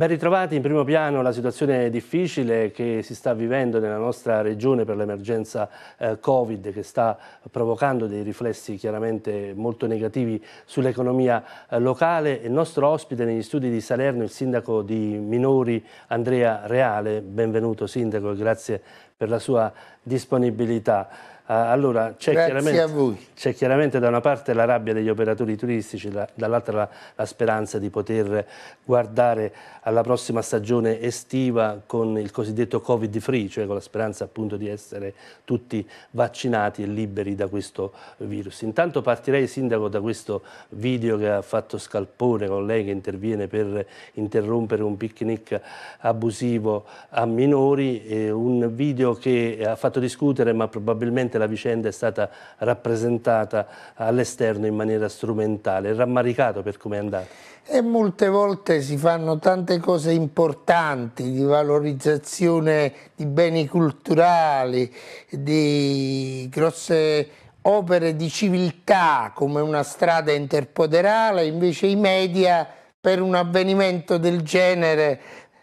Ben ritrovati, in primo piano la situazione difficile che si sta vivendo nella nostra regione per l'emergenza eh, Covid che sta provocando dei riflessi chiaramente molto negativi sull'economia eh, locale. Il nostro ospite negli studi di Salerno, il sindaco di Minori Andrea Reale, benvenuto sindaco e grazie per la sua disponibilità. Ah, allora, c'è chiaramente, c'è chiaramente, da una parte la rabbia degli operatori turistici, dall'altra la, la, speranza di poter guardare alla prossima stagione estiva con il cosiddetto Covid free, cioè con la speranza appunto di essere tutti vaccinati e liberi da questo virus. Intanto partirei Sindaco da questo video che ha fatto Scalpone con lei che interviene per interrompere un picnic abusivo a minori, un video che ha fatto discutere ma probabilmente la vicenda è stata rappresentata all'esterno in maniera strumentale. È rammaricato per come è andata. E molte volte si fanno tante cose importanti di valorizzazione di beni culturali, di grosse opere di civiltà come una strada interpoderale, invece i media per un avvenimento del genere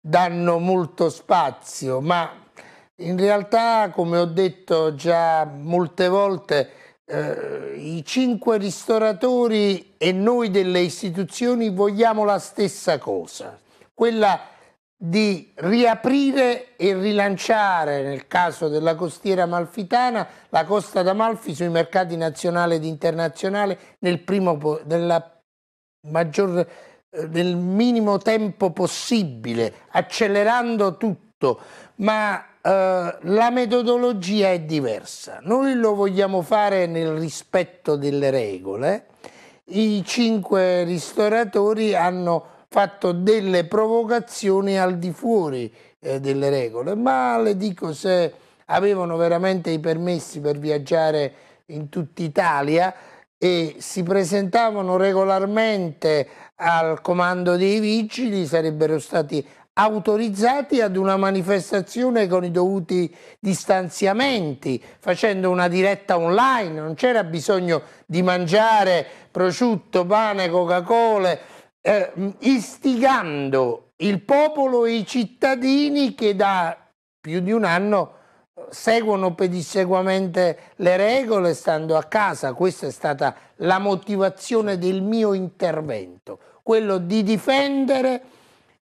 danno molto spazio, ma in realtà, come ho detto già molte volte, eh, i cinque ristoratori e noi delle istituzioni vogliamo la stessa cosa, quella di riaprire e rilanciare, nel caso della costiera malfitana, la costa d'Amalfi sui mercati nazionale ed internazionale nel, primo, nella maggior, eh, nel minimo tempo possibile, accelerando tutto, ma eh, la metodologia è diversa. Noi lo vogliamo fare nel rispetto delle regole. I cinque ristoratori hanno fatto delle provocazioni al di fuori eh, delle regole, ma le dico se avevano veramente i permessi per viaggiare in tutta Italia e si presentavano regolarmente al comando dei vigili, sarebbero stati autorizzati ad una manifestazione con i dovuti distanziamenti, facendo una diretta online, non c'era bisogno di mangiare prosciutto, pane, Coca-Cola, eh, istigando il popolo e i cittadini che da più di un anno eh, seguono pedisseguamente le regole stando a casa. Questa è stata la motivazione del mio intervento, quello di difendere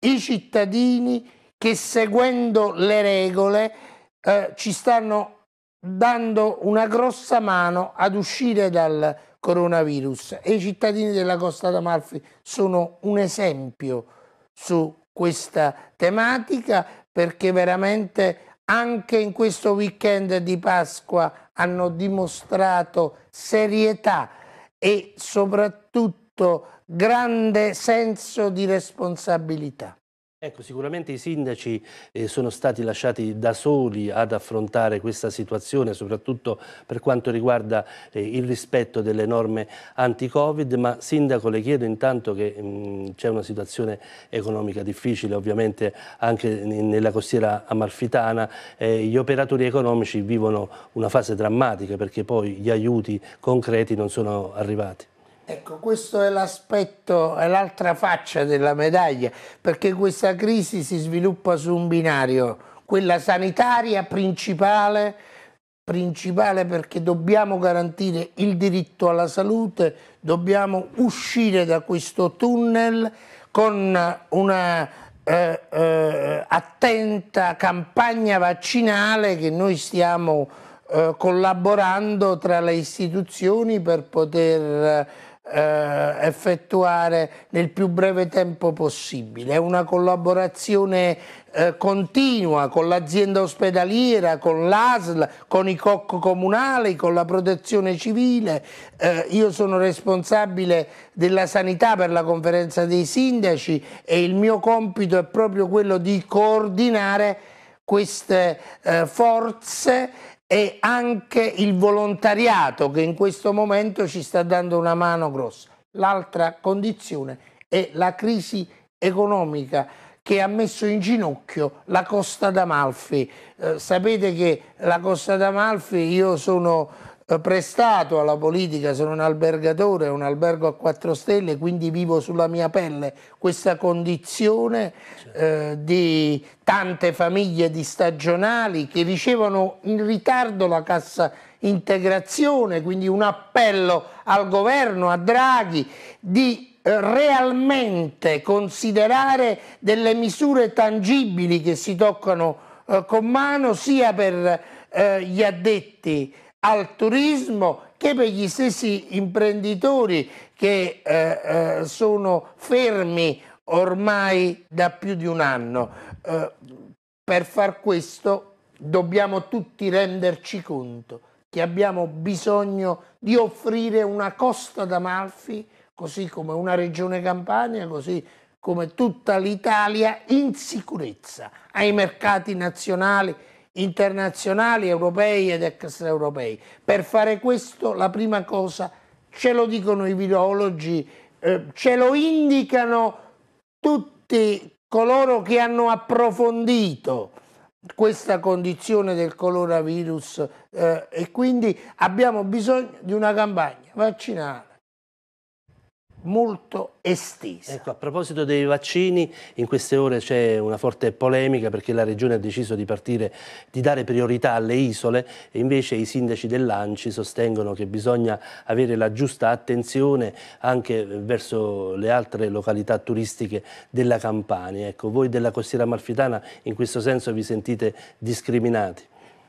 i cittadini che seguendo le regole eh, ci stanno dando una grossa mano ad uscire dal coronavirus e i cittadini della Costa d'Amalfi sono un esempio su questa tematica perché veramente anche in questo weekend di Pasqua hanno dimostrato serietà e soprattutto grande senso di responsabilità. Ecco, sicuramente i sindaci eh, sono stati lasciati da soli ad affrontare questa situazione, soprattutto per quanto riguarda eh, il rispetto delle norme anti-Covid, ma Sindaco le chiedo intanto che mm, c'è una situazione economica difficile ovviamente anche nella costiera amalfitana, eh, gli operatori economici vivono una fase drammatica perché poi gli aiuti concreti non sono arrivati. Ecco, questo è l'aspetto, è l'altra faccia della medaglia, perché questa crisi si sviluppa su un binario, quella sanitaria principale, principale perché dobbiamo garantire il diritto alla salute, dobbiamo uscire da questo tunnel con una eh, eh, attenta campagna vaccinale che noi stiamo eh, collaborando tra le istituzioni per poter eh, effettuare nel più breve tempo possibile. È una collaborazione eh, continua con l'azienda ospedaliera, con l'ASL, con i COC comunali, con la protezione civile. Eh, io sono responsabile della sanità per la conferenza dei sindaci e il mio compito è proprio quello di coordinare queste eh, forze e anche il volontariato che in questo momento ci sta dando una mano grossa. L'altra condizione è la crisi economica che ha messo in ginocchio la Costa d'Amalfi. Eh, sapete che la Costa d'Amalfi, io sono eh, prestato alla politica, sono un albergatore, un albergo a quattro stelle, quindi vivo sulla mia pelle questa condizione eh, di tante famiglie di stagionali che ricevono in ritardo la cassa integrazione, quindi un appello al governo, a Draghi, di eh, realmente considerare delle misure tangibili che si toccano eh, con mano sia per eh, gli addetti al turismo che per gli stessi imprenditori che eh, eh, sono fermi ormai da più di un anno. Eh, per far questo dobbiamo tutti renderci conto che abbiamo bisogno di offrire una costa d'Amalfi, così come una regione Campania, così come tutta l'Italia, in sicurezza ai mercati nazionali, internazionali, europei ed extraeuropei. Per fare questo la prima cosa ce lo dicono i virologi, eh, ce lo indicano tutti coloro che hanno approfondito questa condizione del coronavirus eh, e quindi abbiamo bisogno di una campagna vaccinale molto estesa. Ecco, a proposito dei vaccini, in queste ore c'è una forte polemica perché la Regione ha deciso di, partire, di dare priorità alle isole e invece i sindaci dell'Anci sostengono che bisogna avere la giusta attenzione anche verso le altre località turistiche della Campania. Ecco, voi della Costiera Marfitana in questo senso vi sentite discriminati?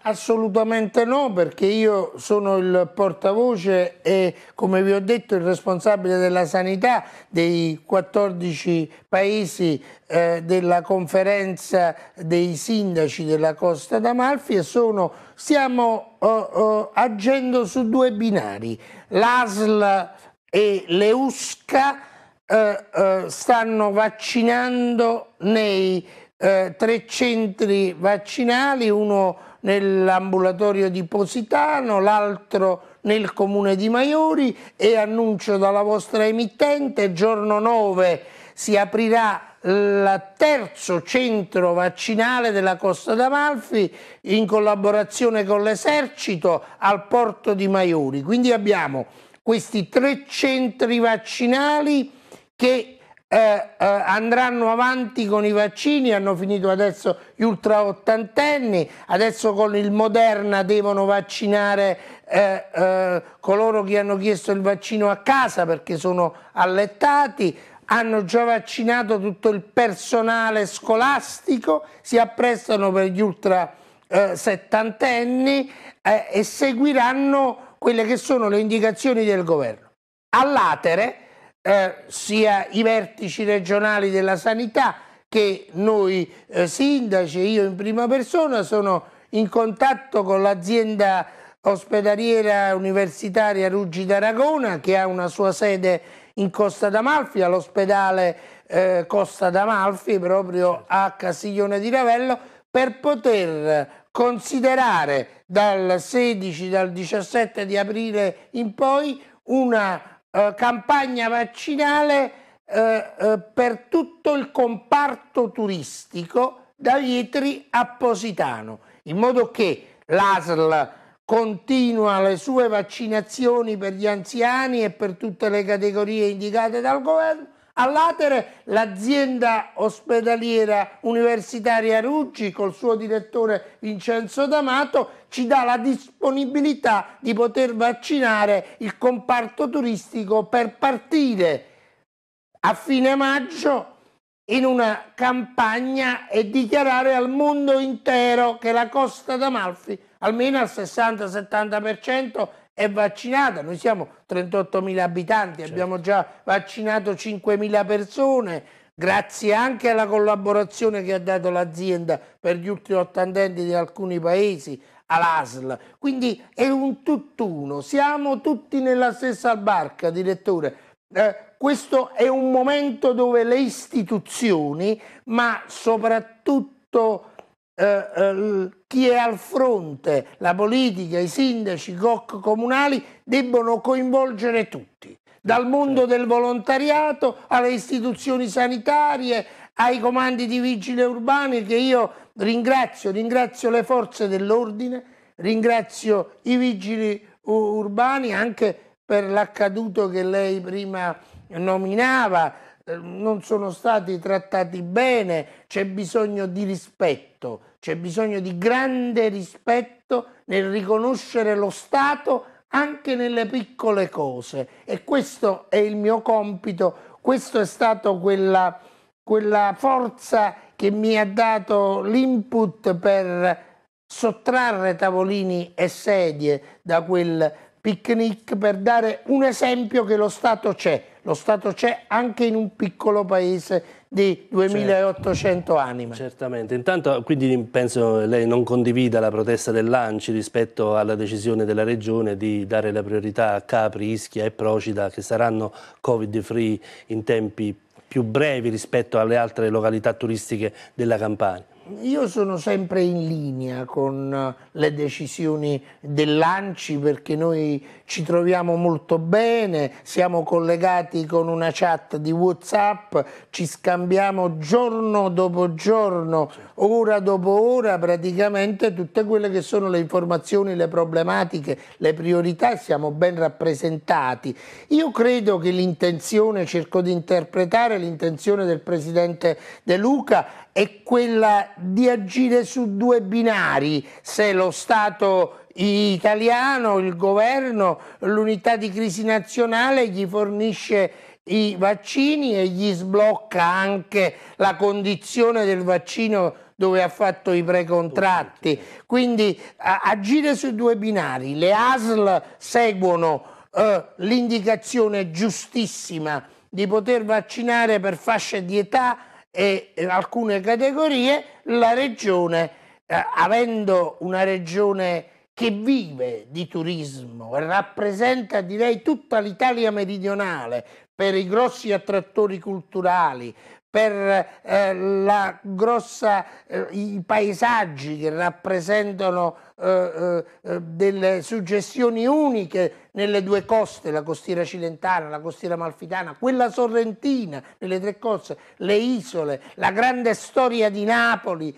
Assolutamente no, perché io sono il portavoce e come vi ho detto il responsabile della sanità dei 14 paesi eh, della conferenza dei sindaci della Costa d'Amalfi e sono, stiamo uh, uh, agendo su due binari, l'ASL e l'EUSCA uh, eh, stanno vaccinando nei tre centri vaccinali, uno nell'ambulatorio di Positano, l'altro nel comune di Maiori e annuncio dalla vostra emittente giorno 9 si aprirà il terzo centro vaccinale della Costa d'Amalfi in collaborazione con l'esercito al porto di Maiori. Quindi abbiamo questi tre centri vaccinali che eh, eh, andranno avanti con i vaccini, hanno finito adesso gli ultra ottantenni, adesso con il Moderna devono vaccinare eh, eh, coloro che hanno chiesto il vaccino a casa perché sono allettati, hanno già vaccinato tutto il personale scolastico, si apprestano per gli ultra eh, settantenni eh, e seguiranno quelle che sono le indicazioni del governo. All'atere eh, sia i vertici regionali della sanità che noi eh, sindaci, io in prima persona, sono in contatto con l'azienda ospedaliera universitaria Ruggi d'Aragona che ha una sua sede in Costa d'Amalfi, all'ospedale eh, Costa d'Amalfi proprio a Castiglione di Ravello per poter considerare dal 16, dal 17 di aprile in poi una eh, campagna vaccinale eh, eh, per tutto il comparto turistico da Vietri a Positano, in modo che l'ASL continua le sue vaccinazioni per gli anziani e per tutte le categorie indicate dal governo All'Atere l'azienda ospedaliera universitaria Ruggi col suo direttore Vincenzo D'Amato ci dà la disponibilità di poter vaccinare il comparto turistico per partire a fine maggio in una campagna e dichiarare al mondo intero che la Costa d'Amalfi almeno al 60-70% è vaccinata, noi siamo 38.000 abitanti, certo. abbiamo già vaccinato 5.000 persone, grazie anche alla collaborazione che ha dato l'azienda per gli ultimi 80 anni di alcuni paesi, all'ASL. Quindi è un tutt'uno, siamo tutti nella stessa barca, direttore. Eh, questo è un momento dove le istituzioni, ma soprattutto eh, eh, chi è al fronte, la politica, i sindaci, i GOC comunali, debbono coinvolgere tutti, dal mondo certo. del volontariato alle istituzioni sanitarie, ai comandi di vigile urbani che io ringrazio, ringrazio le forze dell'ordine, ringrazio i vigili urbani anche per l'accaduto che lei prima nominava, eh, non sono stati trattati bene, c'è bisogno di rispetto, c'è bisogno di grande rispetto nel riconoscere lo Stato anche nelle piccole cose e questo è il mio compito, questa è stata quella, quella forza che mi ha dato l'input per sottrarre tavolini e sedie da quel picnic per dare un esempio che lo Stato c'è, lo Stato c'è anche in un piccolo paese di 2800 certo. anime. Certamente, intanto quindi penso lei non condivida la protesta del Lanci rispetto alla decisione della Regione di dare la priorità a Capri, Ischia e Procida che saranno covid free in tempi più brevi rispetto alle altre località turistiche della Campania. Io sono sempre in linea con eh, le decisioni dell'ANCI perché noi ci troviamo molto bene, siamo collegati con una chat di Whatsapp, ci scambiamo giorno dopo giorno, ora dopo ora praticamente tutte quelle che sono le informazioni, le problematiche, le priorità, siamo ben rappresentati. Io credo che l'intenzione, cerco di interpretare l'intenzione del Presidente De Luca è quella di agire su due binari, se lo Stato italiano, il governo, l'unità di crisi nazionale gli fornisce i vaccini e gli sblocca anche la condizione del vaccino dove ha fatto i precontratti. Quindi agire su due binari, le ASL seguono eh, l'indicazione giustissima di poter vaccinare per fasce di età e in alcune categorie la regione, eh, avendo una regione che vive di turismo e rappresenta direi tutta l'Italia meridionale per i grossi attrattori culturali, per eh, grossa, eh, i paesaggi che rappresentano eh, eh, eh, delle suggestioni uniche nelle due coste, la costiera cilentana, la costiera malfitana, quella sorrentina, nelle tre coste, le isole, la grande storia di Napoli.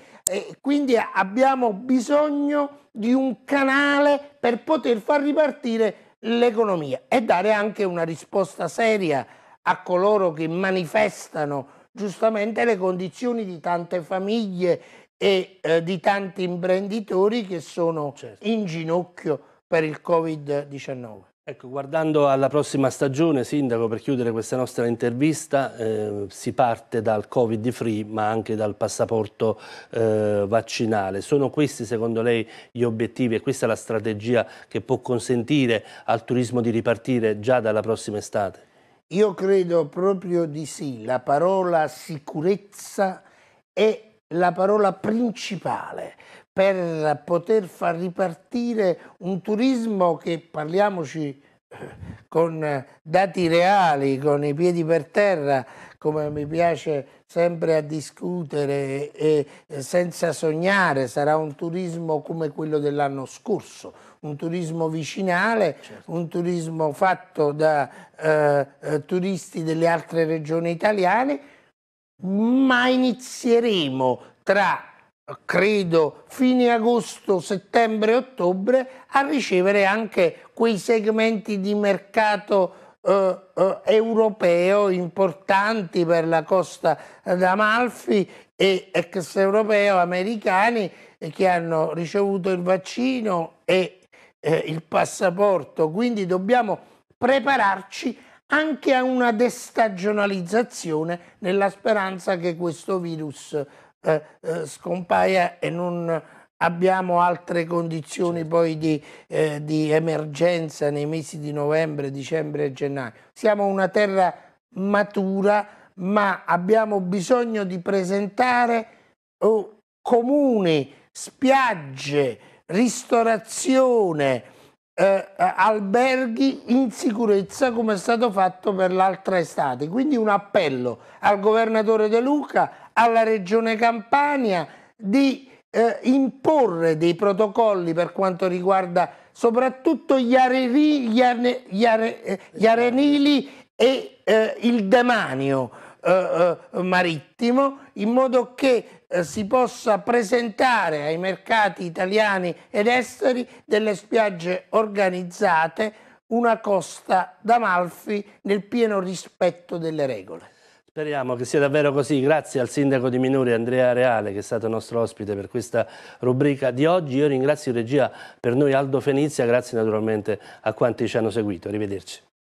quindi abbiamo bisogno di un canale per poter far ripartire l'economia e dare anche una risposta seria a coloro che manifestano giustamente le condizioni di tante famiglie e eh, di tanti imprenditori che sono certo. in ginocchio per il Covid-19. Ecco, guardando alla prossima stagione, Sindaco, per chiudere questa nostra intervista, eh, si parte dal Covid free ma anche dal passaporto eh, vaccinale. Sono questi secondo lei gli obiettivi e questa è la strategia che può consentire al turismo di ripartire già dalla prossima estate? Io credo proprio di sì, la parola sicurezza è la parola principale per poter far ripartire un turismo che, parliamoci eh, con dati reali, con i piedi per terra, come mi piace sempre a discutere, e senza sognare, sarà un turismo come quello dell'anno scorso, un turismo vicinale, certo. un turismo fatto da eh, eh, turisti delle altre regioni italiane, ma inizieremo tra credo fine agosto, settembre, ottobre a ricevere anche quei segmenti di mercato eh, eh, europeo importanti per la costa d'Amalfi e ex extraeuropeo americani che hanno ricevuto il vaccino e eh, il passaporto. Quindi dobbiamo prepararci anche a una destagionalizzazione nella speranza che questo virus eh, eh, scompaia e non abbiamo altre condizioni certo. poi di, eh, di emergenza nei mesi di novembre, dicembre e gennaio. Siamo una terra matura, ma abbiamo bisogno di presentare oh, comuni, spiagge, ristorazione, eh, alberghi in sicurezza come è stato fatto per l'altra estate. Quindi un appello al governatore De Luca, alla regione Campania di eh, imporre dei protocolli per quanto riguarda soprattutto gli, areri, gli, are, gli, are, eh, gli arenili e eh, il demanio eh, eh marittimo in modo che eh, si possa presentare ai mercati italiani ed esteri delle spiagge organizzate una costa d'Amalfi nel pieno rispetto delle regole. Speriamo che sia davvero così, grazie al sindaco di Minori Andrea Reale che è stato nostro ospite per questa rubrica di oggi, io ringrazio in regia per noi Aldo Fenizia, grazie naturalmente a quanti ci hanno seguito, arrivederci.